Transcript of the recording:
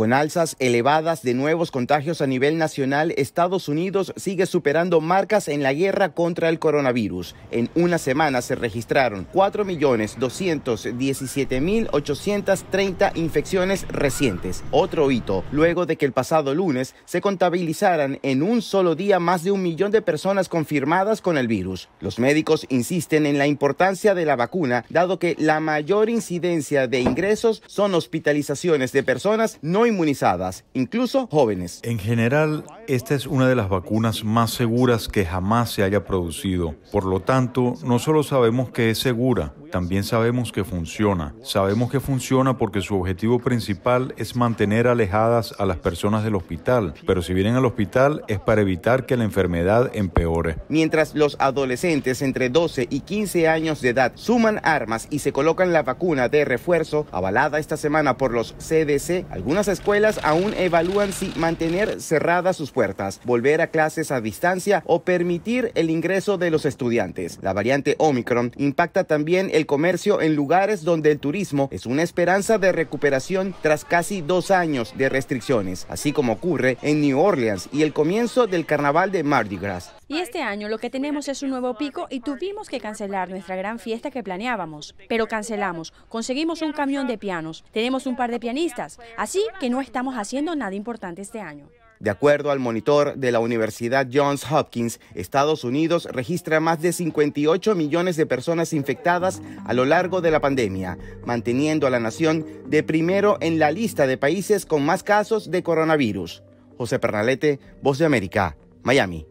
Con alzas elevadas de nuevos contagios a nivel nacional, Estados Unidos sigue superando marcas en la guerra contra el coronavirus. En una semana se registraron 4.217.830 infecciones recientes, otro hito, luego de que el pasado lunes se contabilizaran en un solo día más de un millón de personas confirmadas con el virus. Los médicos insisten en la importancia de la vacuna, dado que la mayor incidencia de ingresos son hospitalizaciones de personas no inmunizadas, incluso jóvenes. En general, esta es una de las vacunas más seguras que jamás se haya producido. Por lo tanto, no solo sabemos que es segura, también sabemos que funciona. Sabemos que funciona porque su objetivo principal es mantener alejadas a las personas del hospital, pero si vienen al hospital es para evitar que la enfermedad empeore. Mientras los adolescentes entre 12 y 15 años de edad suman armas y se colocan la vacuna de refuerzo avalada esta semana por los CDC, algunas escuelas aún evalúan si mantener cerradas sus puertas, volver a clases a distancia o permitir el ingreso de los estudiantes. La variante Omicron impacta también el comercio en lugares donde el turismo es una esperanza de recuperación tras casi dos años de restricciones, así como ocurre en New Orleans y el comienzo del carnaval de Mardi Gras. Y este año lo que tenemos es un nuevo pico y tuvimos que cancelar nuestra gran fiesta que planeábamos. Pero cancelamos, conseguimos un camión de pianos, tenemos un par de pianistas, así que no estamos haciendo nada importante este año. De acuerdo al monitor de la Universidad Johns Hopkins, Estados Unidos registra más de 58 millones de personas infectadas a lo largo de la pandemia, manteniendo a la nación de primero en la lista de países con más casos de coronavirus. José Pernalete, Voz de América, Miami.